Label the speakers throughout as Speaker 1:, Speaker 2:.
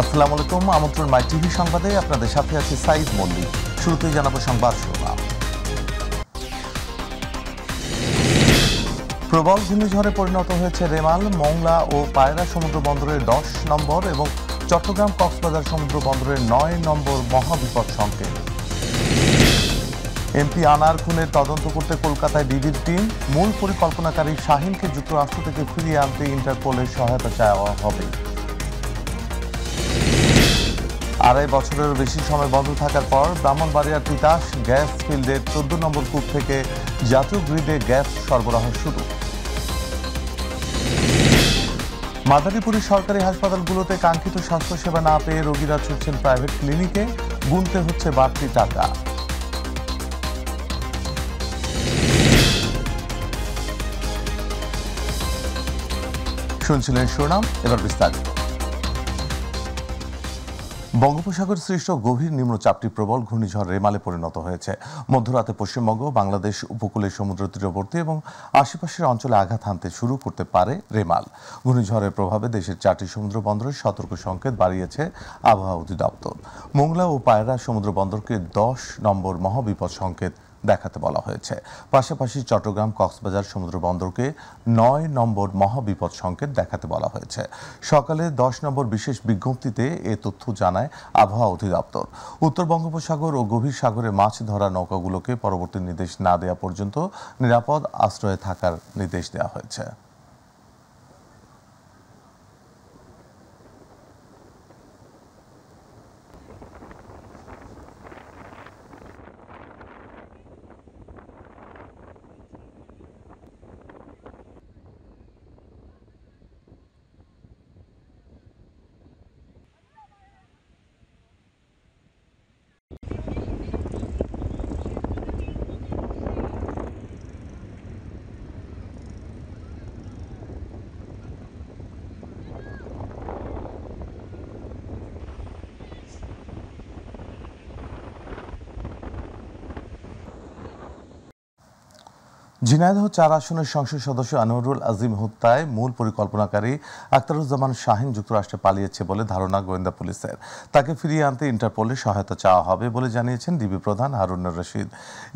Speaker 1: আসসালামু আলাইকুম আমন্ত্রণ মাই টিভি সংবাদে আপনাদের সাথে আছে সাইজ মল্লিক শুরুতেই জানাবো সংবাদ শিরোনাম প্রবল ঘূর্ণিঝড়ে পরিণত হয়েছে রেমাল মংলা ও পায়রা সমুদ্র বন্দরের দশ নম্বর এবং চট্টগ্রাম কক্সবাজার সমুদ্র বন্দরের নয় নম্বর মহাবিপদ সংকেত এমপি আনার খুনের তদন্ত করতে কলকাতায় ডিবির টিম মূল পরিকল্পনাকারী শাহিনকে যুক্তরাষ্ট্র থেকে ফিরিয়ে আনতে ইন্টারপোলের সহায়তা চাওয়া হবে আড়াই বছরেরও বেশি সময় বন্ধ থাকার পর ব্রাহ্মণবাড়িয়ার তিতাস গ্যাস ফিল্ডের চোদ্দ নম্বর কূপ থেকে জাতীয় গ্রিডে গ্যাস সরবরাহ শুরু মাদারীপুরের সরকারি হাসপাতালগুলোতে কাঙ্ক্ষিত স্বাস্থ্যসেবা না পেয়ে রোগীরা ছুটছেন প্রাইভেট ক্লিনিকে গুনতে হচ্ছে বাড়তি টাকা শুনছিলেন সুনাম এবার বিস্তারিত বঙ্গোপসাগর সৃষ্ট গভীর নিম্নচাপটি প্রবল ঘূর্ণিঝড় রেমালে পরিণত হয়েছে মধ্যরাতে পশ্চিমবঙ্গ বাংলাদেশ উপকূলে সমুদ্র তীরবর্তী এবং আশেপাশের অঞ্চলে আঘাত হানতে শুরু করতে পারে রেমাল ঘূর্ণিঝড়ের প্রভাবে দেশের চারটি সমুদ্র বন্দরে সতর্ক সংকেত বাড়িয়েছে আবহাওয়া অধিদপ্তর মোংলা ও পায়রা সমুদ্র বন্দরকে দশ নম্বর মহাবিপদ সংকেত দেখাতে বলা হয়েছে পাশাপাশি চট্টগ্রাম কক্সবাজার সমুদ্র বন্দরকে নয় নম্বর মহাবিপদ সংকেত দেখাতে বলা হয়েছে সকালে দশ নম্বর বিশেষ বিজ্ঞপ্তিতে এ তথ্য জানায় আবহাওয়া অধিদপ্তর উত্তর বঙ্গোপসাগর ও গভীর সাগরে মাছ ধরা নৌকাগুলোকে পরবর্তী নির্দেশ না দেওয়া পর্যন্ত নিরাপদ আশ্রয়ে থাকার নির্দেশ দেওয়া হয়েছে ঝিনাইদহ চার আসনের সংসদ সদস্য আনোয়ারুল আজিম হত্যায় মূল পরিকল্পনাকারী আখতারুজ্জামান শাহিন যুক্তরাষ্ট্রে পালিয়েছে বলে ধারণা গোয়েন্দা পুলিশের তাকে ফিরিয়ে আনতে ইন্টারপোলের সহায়তা চাওয়া হবে বলে জানিয়েছেন ডিবি প্রধান হারুনুর রশিদ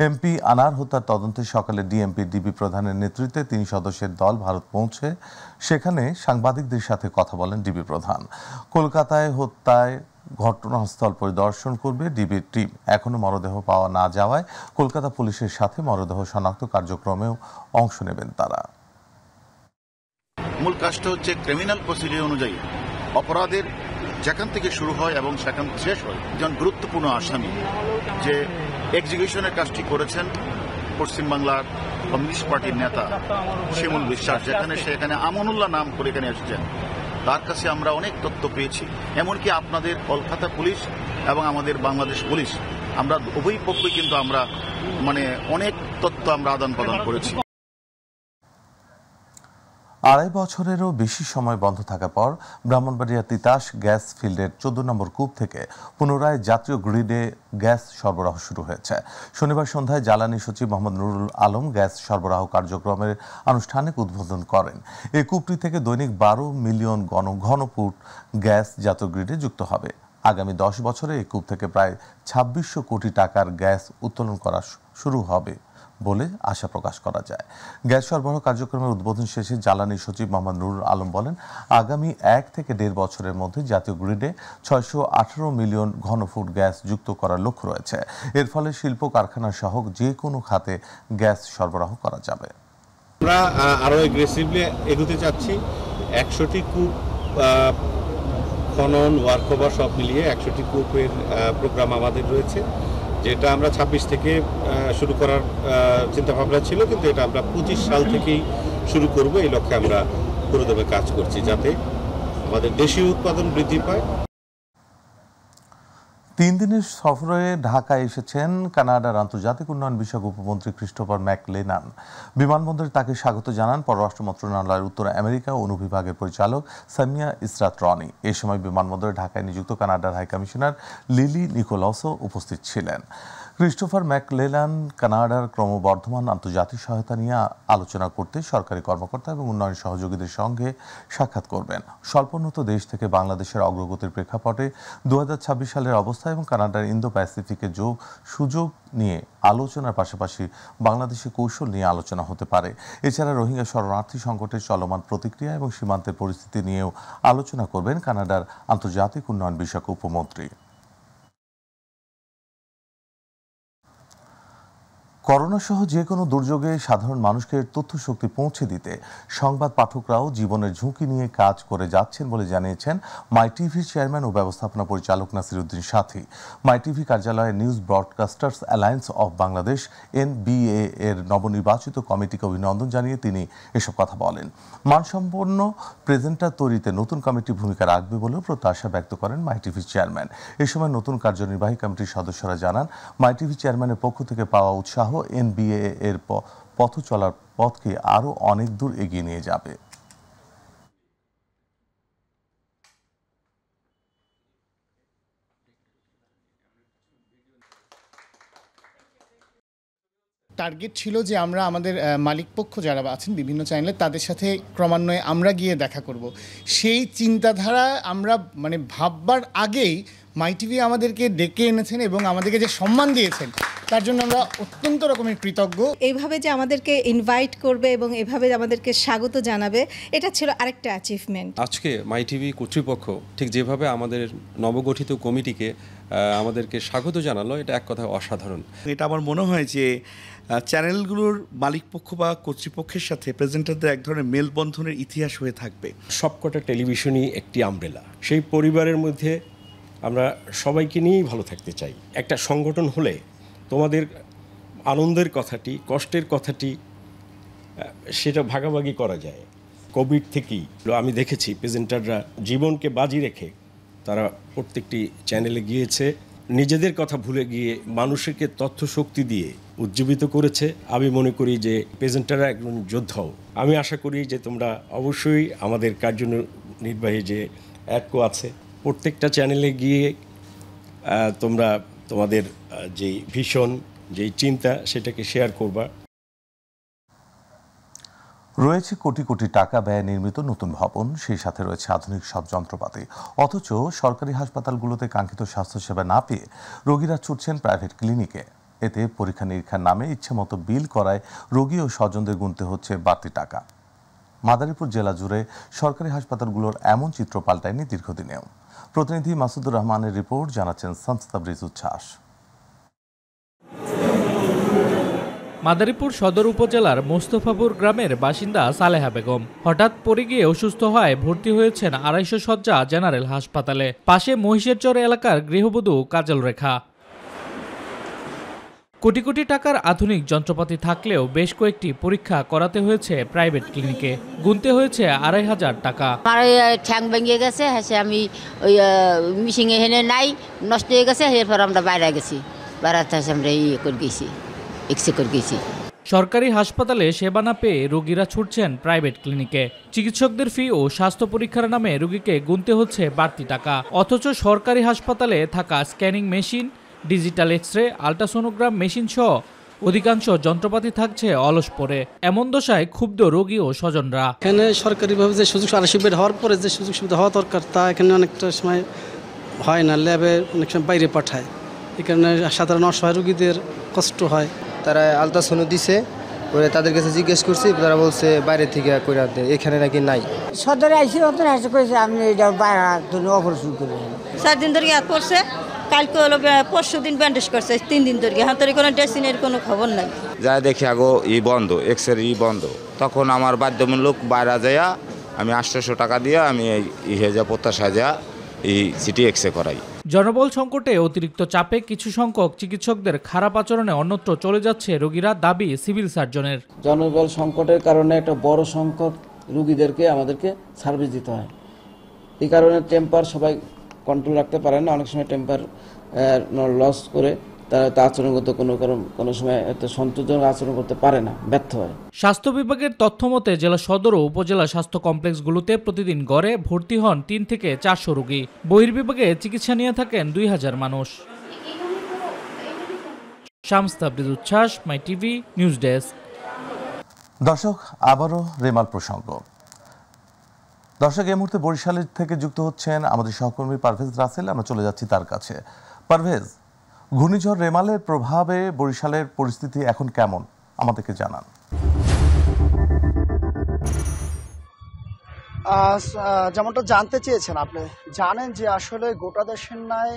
Speaker 1: এমপি আনার হত্যার তদন্তে সকালে ডিএমপি ডিবি প্রধানের নেতৃত্বে তিন সদস্যের দল ভারত পৌঁছে সেখানে সাংবাদিকদের সাথে কথা বলেন ডিবি প্রধান কলকাতায় হত্যায় ঘটনাস্থল পরিদর্শন করবে ডিবির টিম এখনও মরদেহ পাওয়া না যাওয়ায় কলকাতা পুলিশের সাথে মরদেহ শনাক্ত কার্যক্রমেও অংশ নেবেন তারা মূল কাজটা হচ্ছে ক্রিমিনাল প্রসিডিউর অনুযায়ী অপরাধের যেখান থেকে শুরু হয় এবং সেখান শেষ হয় একজন গুরুত্বপূর্ণ আসামি যে এক্সিকিউশনের কাজটি করেছেন পশ্চিমবাংলার কমিউনিস্ট পার্টির নেতা শিমুল বিশ্বাস যেখানে সেখানে আমনুল্লাহ নাম করে এখানে এসেছেন তার কাছে আমরা অনেক তথ্য পেয়েছি এমনকি আপনাদের কলকাতা পুলিশ এবং আমাদের বাংলাদেশ পুলিশ আমরা উভয় পক্ষই কিন্তু আমরা মানে অনেক তথ্য আমরা আদান প্রদান করেছি আড়াই বছরেরও বেশি সময় বন্ধ থাকার পর ব্রাহ্মণবাড়িয়া তিতাস গ্যাস ফিল্ডের চোদ্দ নম্বর কূপ থেকে পুনরায় জাতীয় গ্রিডে গ্যাস সরবরাহ শুরু হয়েছে শনিবার সন্ধ্যায় জ্বালানি সচিব মোহাম্মদ নুরুল আলম গ্যাস সরবরাহ কার্যক্রমের আনুষ্ঠানিক উদ্বোধন করেন এই কূপটি থেকে দৈনিক বারো মিলিয়ন গণ ঘনফুট গ্যাস জাতীয় গ্রিডে যুক্ত হবে আগামী দশ বছরে এই কূপ থেকে প্রায় ছাব্বিশশো কোটি টাকার গ্যাস উত্তোলন করা শুরু হবে বলে আশা প্রকাশ করা যায় গ্যাস সরবরাহ কার্যক্রমের উদ্বোধন শেষে জ্বালানি সচিব মোহাম্মদ নুরুল আলম বলেন আগামী এক থেকে দেড় বছরের মধ্যে জাতীয় গ্রিডে ছয়শো মিলিয়ন ঘনফুট গ্যাস যুক্ত করার লক্ষ্য রয়েছে এর ফলে শিল্প কারখানা সহ যে কোনো খাতে গ্যাস সরবরাহ করা যাবে আমরা আরও এগ্রেসিভলি এগোতে চাচ্ছি একশোটি কূপ খনন ওয়ার্কওভার সব মিলিয়ে একশোটি কূপের প্রোগ্রাম আমাদের রয়েছে যেটা আমরা ২৬ থেকে শুরু করার চিন্তাভাবনা ছিল কিন্তু এটা আমরা পঁচিশ সাল থেকেই শুরু করব এই লক্ষ্যে আমরা পুরোদমে কাজ করছি যাতে আমাদের দেশীয় উৎপাদন বৃদ্ধি পায় তিন দিনের সফরে ঢাকায় এসেছেন কানাডার আন্তর্জাতিক উন্নয়ন বিষয়ক উপমন্ত্রী ক্রিস্টোফার ম্যাকলেনান বিমানবন্দরে তাকে স্বাগত জানান পররাষ্ট্র মন্ত্রণালয়ের উত্তর আমেরিকা অনুবিভাগের পরিচালক সামিয়া ইসরাত রনি এ সময় বিমানবন্দরে ঢাকায় নিযুক্ত কানাডার হাইকমিশনার লিলি নিকোলসও উপস্থিত ছিলেন ক্রিস্টোফার ম্যাকলেলান কানাডার ক্রমবর্ধমান আন্তর্জাতিক সহায়তা নিয়ে আলোচনা করতে সরকারি কর্মকর্তা এবং উন্নয়ন সহযোগীদের সঙ্গে সাক্ষাৎ করবেন স্বল্পোন্নত দেশ থেকে বাংলাদেশের অগ্রগতির প্রেক্ষাপটে দু সালের অবস্থা এবং কানাডার ইন্দো প্যাসিফিকে যোগ সুযোগ নিয়ে আলোচনার পাশাপাশি বাংলাদেশের কৌশল নিয়ে আলোচনা হতে পারে এছাড়া রোহিঙ্গা শরণার্থী সংকটের চলমান প্রতিক্রিয়া এবং সীমান্তের পরিস্থিতি নিয়েও আলোচনা করবেন কানাডার আন্তর্জাতিক উন্নয়ন বিষয়ক উপমন্ত্রী করোনা সহ যে কোনো দুর্যোগে সাধারণ মানুষকে তথ্য শক্তি পৌঁছে দিতে সংবাদ পাঠকরাও জীবনের ঝুঁকি নিয়ে কাজ করে যাচ্ছেন বলে জানিয়েছেন মাই টিভির চেয়ারম্যান ও ব্যবস্থাপনা পরিচালক নাসিরুদ্দিন সাথী মাই টিভি কার্যালয়ে news broadcasters alliance of Bangladesh NBA এর নবনির্বাচিত কমিটিকে অভিনন্দন জানিয়ে তিনি এসব কথা বলেন মানসম্পন্ন প্রেজেন্টার তৈরিতে নতুন কমিটি ভূমিকা রাখবে বলেও প্রত্যাশা ব্যক্ত করেন মাই টিভির চেয়ারম্যান এ সময় নতুন কার্যনির্বাহী কমিটির সদস্যরা জানান মাই টিভি চেয়ারম্যানের পক্ষ থেকে পাওয়া উৎসাহ এনবিএ এর পথ চলার পথকে আরও অনেক দূর এগিয়ে নিয়ে যাবে
Speaker 2: টার্গেট ছিল যে আমরা আমাদের মালিকপক্ষ যারা আছেন বিভিন্ন চ্যানেলে তাদের সাথে ক্রমান্বয়ে আমরা গিয়ে দেখা করব সেই চিন্তাধারা আমরা মানে ভাববার আগেই মাই টিভি আমাদেরকে ডেকে এনেছেন এবং আমাদেরকে যে সম্মান দিয়েছেন তার জন্য আমরা অত্যন্ত রকমের কৃতজ্ঞ এইভাবে যে আমাদেরকে ইনভাইট করবে এবং এভাবে আমাদেরকে স্বাগত জানাবে এটা ছিল আরেকটা অ্যাচিভমেন্ট
Speaker 1: আজকে মাই টিভি কর্তৃপক্ষ ঠিক
Speaker 2: যেভাবে আমাদের নবগঠিত কমিটিকে আমাদেরকে স্বাগত জানালো এটা এক কথা অসাধারণ এটা আমার মনে হয় যে চ্যানেলগুলোর মালিকপক্ষ বা কর্তৃপক্ষের সাথে প্রেজেন্টারদের এক ধরনের মেলবন্ধনের ইতিহাস হয়ে থাকবে সবকটা টেলিভিশনই একটি আমরেলা সেই পরিবারের মধ্যে আমরা সবাইকে নিয়েই ভালো থাকতে চাই একটা সংগঠন হলে তোমাদের আনন্দের কথাটি কষ্টের কথাটি সেটা ভাগাভাগি করা যায় কোভিড থেকেই আমি দেখেছি প্রেজেন্টাররা জীবনকে বাজি রেখে তারা প্রত্যেকটি চ্যানেলে গিয়েছে নিজেদের কথা ভুলে গিয়ে মানুষকে তথ্য শক্তি দিয়ে উজ্জীবিত করেছে আমি মনে করি যে প্রেজেন্টাররা একজন যোদ্ধাও আমি আশা করি যে তোমরা অবশ্যই আমাদের কার্যনির্বাহী যে অ্যাডকো আছে প্রত্যেকটা চ্যানেলে গিয়ে তোমরা তোমাদের যেই ভীষণ যেই চিন্তা সেটাকে শেয়ার করবা
Speaker 1: রয়েছে কোটি কোটি টাকা ব্যয়ে নির্মিত নতুন ভবন সেই সাথে রয়েছে আধুনিক সব যন্ত্রপাতি অথচ সরকারি হাসপাতালগুলোতে কাঙ্ক্ষিত স্বাস্থ্যসেবা না পেয়ে রোগীরা ছুটছেন প্রাইভেট ক্লিনিকে এতে পরীক্ষা নিরীক্ষার নামে মতো বিল করায় রোগী ও স্বজনদের গুনতে হচ্ছে বাড়তি টাকা মাদারীপুর জেলা জুড়ে সরকারি হাসপাতালগুলোর এমন চিত্র পাল্টায়নি দীর্ঘদিনেও প্রতিনিধি মাসুদুর রহমানের রিপোর্ট জানাচ্ছেন সামস্তাবরিজ উচ্ছ্বাস
Speaker 2: মাদারীপুর সদর উপজেলার মোস্তফাপুর গ্রামের বাসিন্দা সালেহা বেগম হঠাৎ পড়ে গিয়ে অসুস্থ হয় ভর্তি হয়েছেন আড়াইশো শয্যা জেনারেল হাসপাতালে পাশে চর এলাকার গৃহবধূ কাজল রেখা কোটি কোটি টাকার আধুনিক যন্ত্রপাতি থাকলেও বেশ কয়েকটি পরীক্ষা করাতে হয়েছে প্রাইভেট ক্লিনিকে গুনতে হয়েছে আড়াই হাজার টাকা
Speaker 3: ঠ্যাং ভেঙে গেছে হ্যাঁ আমি ওই মিশিংয়ে হেনে নাই নষ্ট হয়ে গেছে এরপর আমরা বাইরে গেছি বাইরে আমরা ইয়ে করে গেছি
Speaker 2: এক্সরে করে গেছি সরকারি হাসপাতালে সেবা না পেয়ে রোগীরা ছুটছেন প্রাইভেট ক্লিনিকে চিকিৎসকদের ফি ও স্বাস্থ্য পরীক্ষার নামে রোগীকে গুনতে হচ্ছে বাড়তি টাকা অথচ সরকারি হাসপাতালে থাকা scanning machine digital X ray ultrasonogram machine সহ অধিকাংশ যন্ত্রপাতি থাকছে অলস পরে এমন দশায় ক্ষুব্ধ রোগী ও স্বজনরা এখানে সরকারিভাবে যে সুযোগ সুবিধা হওয়ার পরে যে সুযোগ সুবিধা হওয়া দরকার তা এখানে অনেকটা সময় হয় না ল্যাবে অনেক সময় বাইরে পাঠায় এ কারণে সাধারণ অসহায় রোগীদের
Speaker 4: কষ্ট হয় তারা আল্ট্রাসোনো দিছে পরে তাদের কাছে জিজ্ঞেস করছি তারা বলছে বাইরে থেকে কইরা দেয় এখানে নাকি নাই
Speaker 3: সদরে আইসি অন্তর হাসি কইছে আমি এটা বাইরে অপারেশন করি সাত দিন ধরে করছে কালকে হলো পরশু দিন ব্যান্ডেজ করছে তিন দিন ধরে হাতের কোনো ড্রেসিনের কোনো খবর নাই
Speaker 1: যা দেখি আগো ই বন্ধ এক্সের ই বন্ধ তখন আমার বাধ্যমূলক বাইরা যায়া আমি আটশোশো টাকা দিয়ে আমি এই হেজা প্রত্যাশা যা এই সিটি এক্সে করাই
Speaker 2: জনবল সংকটে অতিরিক্ত চাপে কিছু সংখ্যক চিকিৎসকদের খারাপ আচরণে অন্যত্র চলে যাচ্ছে রোগীরা দাবি সিভিল সার্জনের জনবল সংকটের কারণে একটা বড় সংখ্যক রুগীদেরকে আমাদেরকে সার্ভিস দিতে হয় এই কারণে টেম্পার সবাই কন্ট্রোল রাখতে পারেন না অনেক সময় টেম্পার লস করে তারা আচরণগত কোনো কোনো সময় সন্তোষজনক আচরণ করতে পারে না ব্যর্থ হয় স্বাস্থ্য বিভাগের তথ্য মতে জেলা সদর ও উপজেলা স্বাস্থ্য কমপ্লেক্সগুলোতে প্রতিদিন গড়ে ভর্তি হন তিন থেকে চারশো রোগী বহির্বিভাগে চিকিৎসা নিয়ে থাকেন দুই হাজার মানুষ
Speaker 1: শামস উচ্ছ্বাস মাই টিভি নিউজ ডেস্ক দর্শক আবারও রেমাল প্রসঙ্গ দর্শক এই মুহূর্তে বরিশালের থেকে যুক্ত হচ্ছেন আমাদের সহকর্মী পারভেজ রাসেল আমরা চলে যাচ্ছি তার কাছে পারভেজ ঘূর্ণিঝড় রেমালের প্রভাবে বরিশালের পরিস্থিতি এখন কেমন আমাদেরকে জানান
Speaker 4: যেমনটা জানতে চেয়েছেন আপনি জানেন যে আসলে গোটা দেশের ন্যায়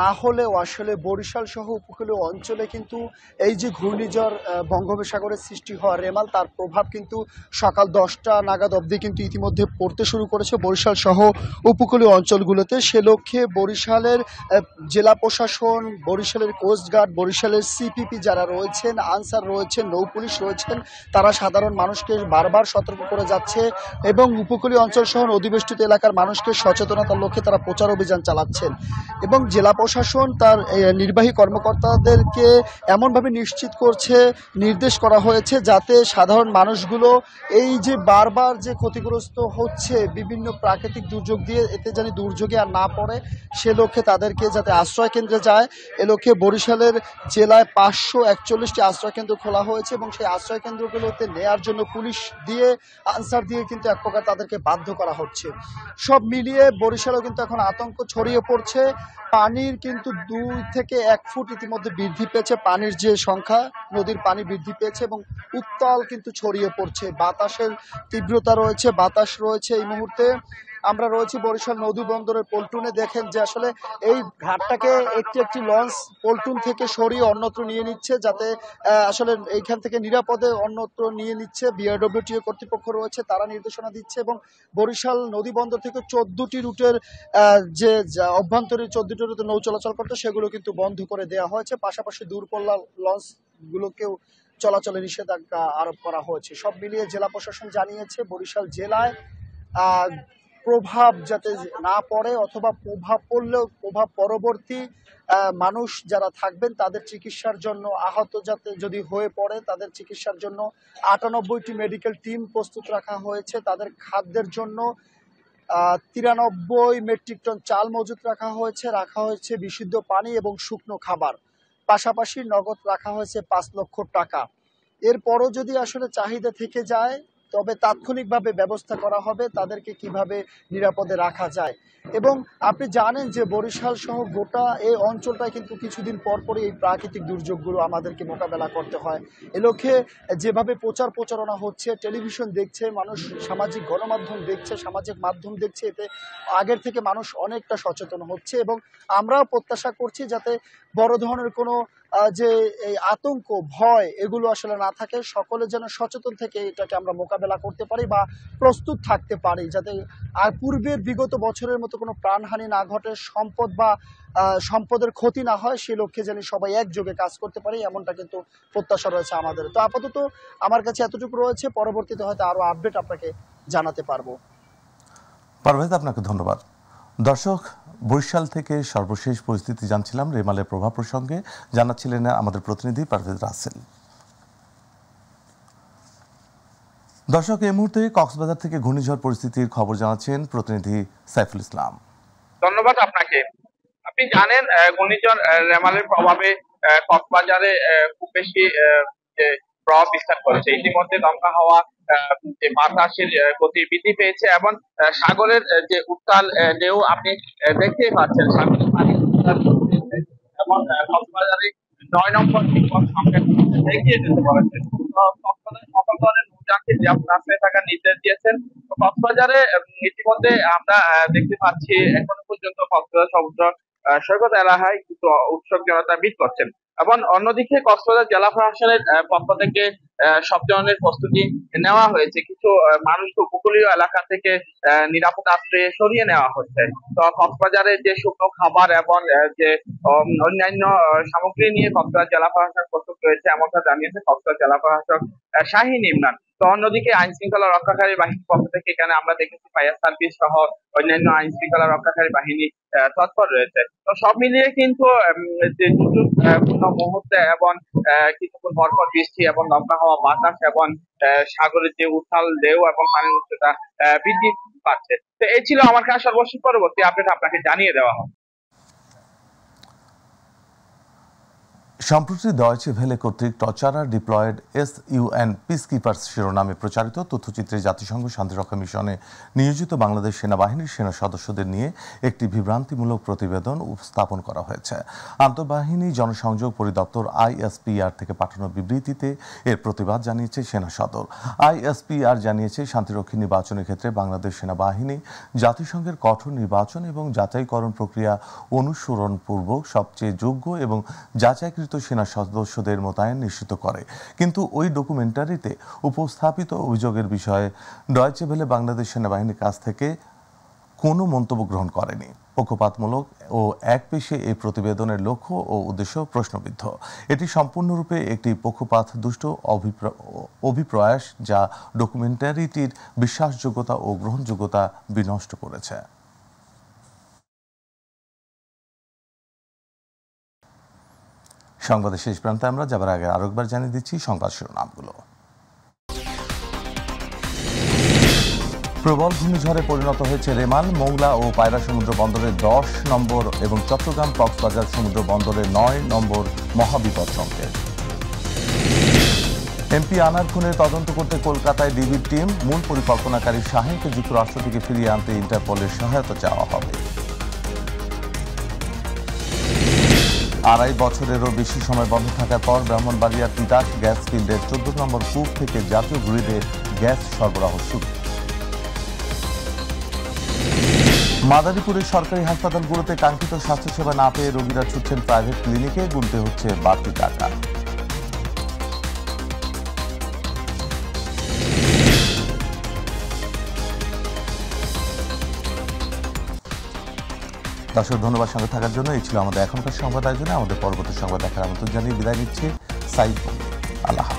Speaker 4: না হলেও আসলে বরিশাল সহ উপকূলীয় অঞ্চলে কিন্তু এই যে ঘূর্ণিঝড় বঙ্গোপসাগরের সৃষ্টি হওয়া রেমাল তার প্রভাব কিন্তু সকাল দশটা নাগাদ অবধি কিন্তু ইতিমধ্যে পড়তে শুরু করেছে বরিশাল সহ উপকূলীয় অঞ্চলগুলোতে সে লক্ষ্যে বরিশালের জেলা প্রশাসন বরিশালের কোস্টগার্ড বরিশালের সিপিপি যারা রয়েছেন আনসার রয়েছেন নৌ পুলিশ রয়েছেন তারা সাধারণ মানুষকে বারবার সতর্ক করে যাচ্ছে এবং উপকূলীয় অঞ্চল সহ নদীবেষ্টিত এলাকার মানুষকে সচেতনতা রাখার লক্ষ্যে তারা প্রচার অভিযান চালাচ্ছেন এবং জেলা প্রশাসন তার নির্বাহী কর্মকর্তাদেরকে এমনভাবে নিশ্চিত করছে নির্দেশ করা হয়েছে যাতে সাধারণ মানুষগুলো এই যে বারবার যে ক্ষতিগ্রস্ত হচ্ছে বিভিন্ন প্রাকৃতিক দুর্যোগ দিয়ে এতে যেন দুর্যোগে আর না পড়ে সে লক্ষ্যে তাদেরকে যাতে আশ্রয় কেন্দ্রে যায় এ লক্ষ্যে বরিশালের জেলায় পাঁচশো একচল্লিশটি আশ্রয়কেন্দ্র খোলা হয়েছে এবং সেই আশ্রয়কেন্দ্রগুলোতে নেয়ার জন্য পুলিশ দিয়ে আনসার দিয়ে কিন্তু এক প্রকার তাদেরকে বাধ্য করা হচ্ছে সব মিলিয়ে বরিশাল বিশালও কিন্তু এখন আতঙ্ক ছড়িয়ে পড়ছে পানির কিন্তু দুই থেকে এক ফুট ইতিমধ্যে বৃদ্ধি পেয়েছে পানির যে সংখ্যা নদীর পানি বৃদ্ধি পেয়েছে এবং উত্তাল কিন্তু ছড়িয়ে পড়ছে বাতাসের তীব্রতা রয়েছে বাতাস রয়েছে এই মুহূর্তে আমরা রয়েছি বরিশাল নদী বন্দরের পল্টুনে দেখেন যে আসলে এই ঘাটটাকে একটি একটি লঞ্চ পল্টুন থেকে সরিয়ে অন্যত্র নিয়ে নিচ্ছে যাতে আসলে এইখান থেকে নিরাপদে অন্যত্র নিয়ে নিচ্ছে বিআরডব্লিউটিও কর্তৃপক্ষ রয়েছে তারা নির্দেশনা দিচ্ছে এবং বরিশাল নদী বন্দর থেকে চোদ্দটি রুটের যে অভ্যন্তরীণ চোদ্দটি রুটে নৌ চলাচল করতে সেগুলো কিন্তু বন্ধ করে দেওয়া হয়েছে পাশাপাশি দূরপল্লা লঞ্চগুলোকেও চলাচলে নিষেধাজ্ঞা আরোপ করা হয়েছে সব মিলিয়ে জেলা প্রশাসন জানিয়েছে বরিশাল জেলায় প্রভাব যাতে না পড়ে অথবা প্রভাব পড়লেও প্রভাব পরবর্তী মানুষ যারা থাকবেন তাদের চিকিৎসার জন্য আহত যাতে যদি হয়ে পড়ে তাদের চিকিৎসার জন্য আটানব্বইটি মেডিকেল টিম প্রস্তুত রাখা হয়েছে তাদের খাদ্যের জন্য তিরানব্বই মেট্রিক টন চাল মজুত রাখা হয়েছে রাখা হয়েছে বিশুদ্ধ পানি এবং শুকনো খাবার পাশাপাশি নগদ রাখা হয়েছে পাঁচ লক্ষ টাকা এরপরও যদি আসলে চাহিদা থেকে যায় তবে তাৎক্ষণিকভাবে ব্যবস্থা করা হবে তাদেরকে কিভাবে নিরাপদে রাখা যায় এবং আপনি জানেন যে বরিশাল সহ গোটা এই অঞ্চলটায় কিন্তু কিছুদিন পর পরই এই প্রাকৃতিক দুর্যোগগুলো আমাদেরকে মোকাবেলা করতে হয় এ লক্ষ্যে যেভাবে প্রচার প্রচারণা হচ্ছে টেলিভিশন দেখছে মানুষ সামাজিক গণমাধ্যম দেখছে সামাজিক মাধ্যম দেখছে এতে আগের থেকে মানুষ অনেকটা সচেতন হচ্ছে এবং আমরাও প্রত্যাশা করছি যাতে বড় ধরনের কোনো যে এই আতঙ্ক ভয় এগুলো আসলে না থাকে সকলে যেন সচেতন থেকে এটাকে আমরা মোকাবেলা করতে পারি বা প্রস্তুত থাকতে পারি যাতে আর পূর্বের বিগত বছরের মতো কোনো প্রাণহানি না ঘটে সম্পদ বা সম্পদের ক্ষতি না হয় সে লক্ষ্যে যেন সবাই একযোগে কাজ করতে পারি এমনটা কিন্তু প্রত্যাশা রয়েছে আমাদের তো আপাতত আমার কাছে এতটুকু রয়েছে পরবর্তীতে হয়তো আরও আপডেট আপনাকে জানাতে পারবো
Speaker 1: পারভেজ আপনাকে ধন্যবাদ দর্শক বরিশাল থেকে সর্বশেষ পরিস্থিতি জানছিলাম রেমালের প্রভাব প্রসঙ্গে জানাচ্ছিলেন আমাদের প্রতিনিধি পারভেজ রাসেল দর্শক এই মুহূর্তে কক্সবাজার থেকে ঘূর্ণিঝড় পরিস্থিতির খবর জানাচ্ছেন প্রতিনিধি সাইফুল ইসলাম
Speaker 3: ধন্যবাদ আপনাকে আপনি জানেন ঘূর্ণিঝড় রেমালের প্রভাবে কক্সবাজারে খুব বেশি প্রভাব বিস্তার করেছে আচ্ছা। ইতিমধ্যে দমকা হাওয়া যে বাতাসের গতি বৃদ্ধি পেয়েছে এবং সাগরের যে উত্তাল ঢেউ আপনি দেখতেই পাচ্ছেন সাগরের পানি এবং কক্সবাজারে নয় নম্বর বিপদ সংকেত এগিয়ে যেতে বলেছেন সকল ধরনের নৌযানকে যে থাকার নির্দেশ দিয়েছেন কক্সবাজারে ইতিমধ্যে আমরা দেখতে পাচ্ছি এখনো পর্যন্ত কক্সবাজার সমুদ্র সৈকত এলাহায় কিছু উৎসব জনতা ভিড় করছেন এবং অন্যদিকে কক্সবাজার জেলা প্রশাসনের পক্ষ থেকে সব ধরনের প্রস্তুতি নেওয়া হয়েছে কিছু মানুষকে উপকূলীয় এলাকা থেকে নিরাপদ আশ্রয়ে সরিয়ে নেওয়া হচ্ছে তো কক্সবাজারে যে শুকনো খাবার এবং যে অন্যান্য সামগ্রী নিয়ে কক্সবাজার জেলা প্রশাসন প্রস্তুত রয়েছে এমনটা জানিয়েছে কক্সবাজার জেলা প্রশাসক শাহিন ইমরান তো অন্যদিকে আইন শৃঙ্খলা রক্ষাকারী বাহিনীর পক্ষ থেকে এখানে আমরা দেখেছি ফায়ার সার্ভিস সহ অন্যান্য আইন শৃঙ্খলা রক্ষাকারী বাহিনী তৎপর রয়েছে তো সব মিলিয়ে কিন্তু যে মুহূর্তে এবং কিছুক্ষণ পরপর বৃষ্টি এবং লম্বা হওয়া বাতাস এবং সাগরের যে উত্তাল দেও এবং পানির উচ্চতা বৃদ্ধি পাচ্ছে তো এই ছিল আমার কাছে সর্বশেষ পরবর্তী আপডেট আপনাকে জানিয়ে দেওয়া হবে
Speaker 1: সম্প্রতি ডয়চে ভেলে কর্তৃক torturers deployed as UN peacekeepers শিরোনামে প্রচারিত তথ্যচিত্রে জাতিসংঘ শান্তিরক্ষা মিশনে নিয়োজিত বাংলাদেশ সেনাবাহিনীর সেনা সদস্যদের নিয়ে একটি বিভ্রান্তিমূলক প্রতিবেদন উপস্থাপন করা হয়েছে আন্তঃবাহিনী জনসংযোগ পরিদপ্তর আইএসপিআর থেকে পাঠানো বিবৃতিতে এর প্রতিবাদ জানিয়েছে সেনা সদর আইএসপিআর জানিয়েছে শান্তিরক্ষী নির্বাচনের ক্ষেত্রে বাংলাদেশ সেনাবাহিনী জাতিসংঘের কঠোর নির্বাচন এবং যাচাইকরণ প্রক্রিয়া অনুসরণপূর্বক সবচেয়ে যোগ্য এবং যাচাইকৃত নিয়োজিত সেনা সদস্যদের মোতায়েন নিশ্চিত করে কিন্তু ওই ডকুমেন্টারিতে উপস্থাপিত অভিযোগের বিষয়ে ডয়চে ভেলে বাংলাদেশ সেনাবাহিনীর কাছ থেকে কোনো মন্তব্য গ্রহণ করেনি পক্ষপাতমূলক ও এক পেশে এই প্রতিবেদনের লক্ষ্য ও উদ্দেশ্য প্রশ্নবিদ্ধ এটি সম্পূর্ণরূপে একটি পক্ষপাত দুষ্ট অভিপ্রয়াস যা ডকুমেন্টারিটির বিশ্বাসযোগ্যতা ও গ্রহণযোগ্যতা বিনষ্ট করেছে সংবাদের শেষ প্রান্তে আমরা যাবার আগে আরেকবার জানিয়ে দিচ্ছি সংবাদ শিরোনামগুলো প্রবল ঘূর্ণিঝড়ে পরিণত হয়েছে রেমাল মোংলা ও পায়রা সমুদ্র বন্দরের দশ নম্বর এবং চট্টগ্রাম কক্সবাজার সমুদ্র বন্দরের নয় নম্বর মহাবিপদ সংকেত এমপি আনার খুনের তদন্ত করতে কলকাতায় ডিবির টিম মূল পরিকল্পনাকারী শাহিনকে যুক্তরাষ্ট্র থেকে ফিরিয়ে আনতে ইন্টারপোলের সহায়তা চাওয়া হবে আড়াই বছরেরও বেশি সময় বন্ধ থাকার পর ব্রাহ্মণবাড়িয়ার তিতাস গ্যাস ফিল্ডের চোদ্দ নম্বর কূপ থেকে জাতীয় গ্রিডে গ্যাস সরবরাহ শুরু মাদারীপুরের সরকারি হাসপাতালগুলোতে কাঙ্ক্ষিত স্বাস্থ্যসেবা না পেয়ে রোগীরা ছুটছেন প্রাইভেট ক্লিনিকে গুনতে হচ্ছে বাড়তি টাকা দর্শক ধন্যবাদ সঙ্গে থাকার জন্য এই ছিল আমাদের এখনকার সংবাদ আয়োজনে আমাদের পরবর্তী সংবাদ দেখার আমন্ত্রণ জানিয়ে বিদায় নিচ্ছি সাইদ আল্লাহ